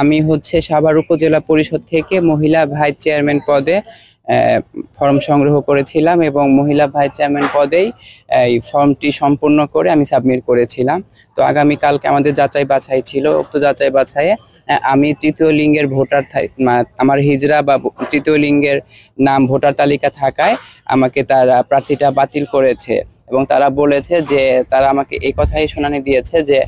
আমি হচ্ছে সাভার উপজেলা পরিষদ থেকে মহিলা ভাইস চেয়ারম্যান পদে ফর্ম সংগ্রহ করেছিলাম এবং মহিলা ভাইস চেয়ারম্যান পদেই এই ফর্মটি সম্পূর্ণ করে আমি সাবমিট করেছিলাম তো আগামীকালকে আমাদের যাচাই বাছাই ছিল উক্ত যাচাই বাছাইয়ে আমি তৃতীয় লিঙ্গের ভোটার আমার হিজরা বা তৃতীয় লিঙ্গের নাম ভোটার তালিকা থাকায় আমাকে তারা প্রার্থীটা বাতিল করেছে এবং তারা বলেছে যে তারা আমাকে এই কথাই শোনানি দিয়েছে যে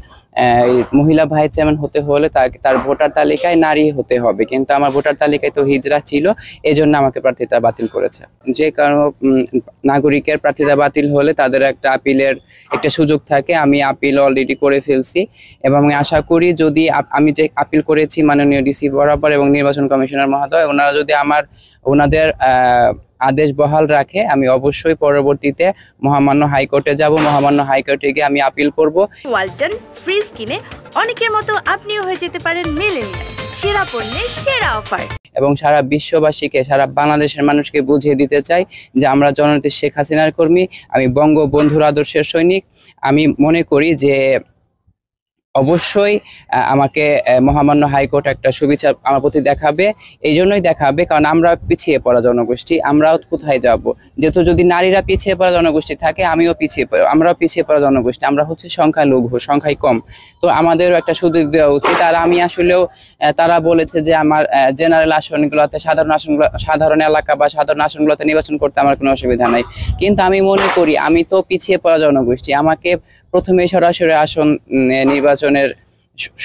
মহিলা ভাই চেয়ারম্যান হতে হলে তাকে তার ভোটার তালিকায় নারী হতে হবে কিন্তু আমার ভোটার তালিকায় তো হিজরা ছিল এই জন্য আমাকে প্রার্থিতা বাতিল করেছে যে কারণ নাগরিকের প্রার্থিতা বাতিল হলে তাদের একটা আপিলের একটা সুযোগ থাকে আমি আপিল অলরেডি করে ফেলছি এবং আমি আশা করি যদি আমি যে আপিল করেছি মাননীয় ডিসি বরাবর এবং নির্বাচন কমিশনার মহোদয় ওনারা যদি আমার ওনাদের আদেশ বহাল রাখে আমি অবশ্যই পরবর্তীতে মহামান্য হাইকোর্টে যাব মহামান্য হাইকোর্টে গিয়ে আমি আপিল করব ওয়ালটন ফ্রিজ কিনে অনেকের মতো আপনিও হয়ে যেতে পারেন মিলেনিয়াল সেরা পণ্যে সেরা অফার এবং সারা বিশ্ববাসীকে সারা বাংলাদেশের মানুষকে বুঝিয়ে দিতে চাই যে আমরা জননীতি শেখ হাসিনার কর্মী আমি বঙ্গবন্ধুর আদর্শের সৈনিক আমি মনে করি যে অবশ্যই আমাকে মহামান্য হাইকোর্ট একটা সুবিচার আমার প্রতি দেখাবে এই জন্যই দেখাবে কারণ আমরা পিছিয়ে পড়া জনগোষ্ঠী আমরাও কোথায় যাব যেহেতু যদি নারীরা পিছিয়ে পড়া জনগোষ্ঠী থাকে আমিও পিছিয়ে পড়া আমরাও পিছিয়ে পড়া জনগোষ্ঠী আমরা হচ্ছে সংখ্যালঘু সংখ্যায় কম তো আমাদেরও একটা সুযোগ দেওয়া উচিত আর আমি আসলেও তারা বলেছে যে আমার জেনারেল আসনগুলোতে সাধারণ আসনগুলো সাধারণ এলাকা বা সাধারণ আসনগুলোতে নির্বাচন করতে আমার কোনো অসুবিধা নাই কিন্তু আমি মনে করি আমি তো পিছিয়ে পড়া জনগোষ্ঠী আমাকে প্রথমে সরাসরি আসন নির্বাচনের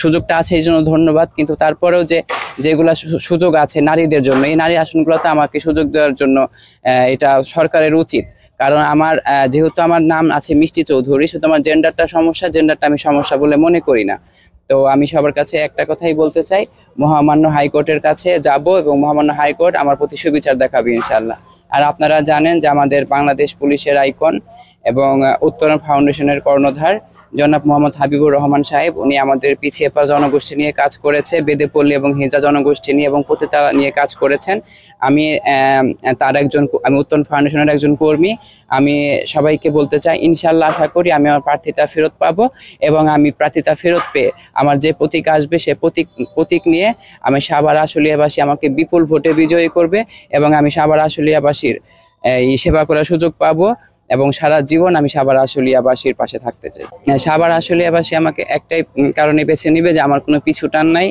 সুযোগটা আছে এই জন্য ধন্যবাদ কিন্তু তারপরেও যে যেগুলা সুযোগ আছে নারীদের জন্য এই নারী আসনগুলোতে আমাকে সুযোগ দেওয়ার জন্য এটা সরকারের উচিত কারণ আমার যেহেতু আমার নাম আছে মিষ্টি চৌধুরী শুধু আমার জেন্ডারটা সমস্যা জেন্ডারটা আমি সমস্যা বলে মনে করি না তো আমি সবার কাছে একটা কথাই বলতে চাই মহামান্য হাইকোর্টের কাছে যাব এবং মহামান্য হাইকোর্ট আমার প্রতি সুবিচার দেখাবে ইনশাল্লাহ আর আপনারা জানেন যে আমাদের বাংলাদেশ পুলিশের আইকন এবং উত্তরণ ফাউন্ডেশনের কর্ণধার জনাব মোহাম্মদ হাবিবুর রহমান সাহেব উনি আমাদের পিছিয়ে পা জনগোষ্ঠী নিয়ে কাজ করেছে বেদেপল্লী এবং হিজা জনগোষ্ঠী নিয়ে এবং পতিতা নিয়ে কাজ করেছেন আমি তার একজন আমি উত্তরণ ফাউন্ডেশনের একজন কর্মী আমি সবাইকে বলতে চাই ইনশাল্লাহ আশা করি আমি আমার প্রার্থিতা ফেরত পাব এবং আমি প্রার্থিতা ফেরত পেয়ে আমার যে প্রতীক আসবে সে প্রতীক প্রতীক নিয়ে আমি সাবার আশুলিয়াবাসী আমাকে বিপুল ভোটে বিজয়ী করবে এবং আমি সাবার আশুলিয়াবাসীর এই সেবা করার সুযোগ পাবো এবং সারা জীবন আমি সাবার আশুলিয়াবাসীর পাশে থাকতে চাই হ্যাঁ, সাবার আশুলিয়াবাসী আমাকে একটাই কারণে বেছে নিবে যে আমার কোনো টান নাই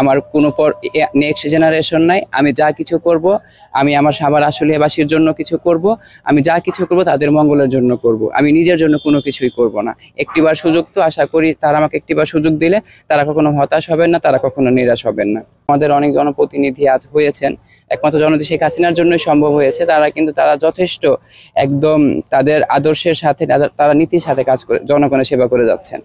আমার কোনো পর নেক্সট জেনারেশন নাই আমি যা কিছু করব আমি আমার সাবার আশুলিয়াবাসীর জন্য কিছু করব আমি যা কিছু করব তাদের মঙ্গলের জন্য করব আমি নিজের জন্য কোনো কিছুই করব না একটিবার সুযোগ তো আশা করি তারা আমাকে একটিবার সুযোগ দিলে তারা কখনো হতাশ হবেন না তারা কখনো নিরাশ হবেন না আমাদের অনেক জনপ্রতিনিধি আজ হয়েছেন একমাত্র জনতি শেখ হাসিনার জন্যই সম্ভব হয়েছে তারা কিন্তু তারা যথেষ্ট একদম তাদের আদর্শের সাথে তারা নীতির সাথে কাজ করে জনগণের সেবা করে যাচ্ছেন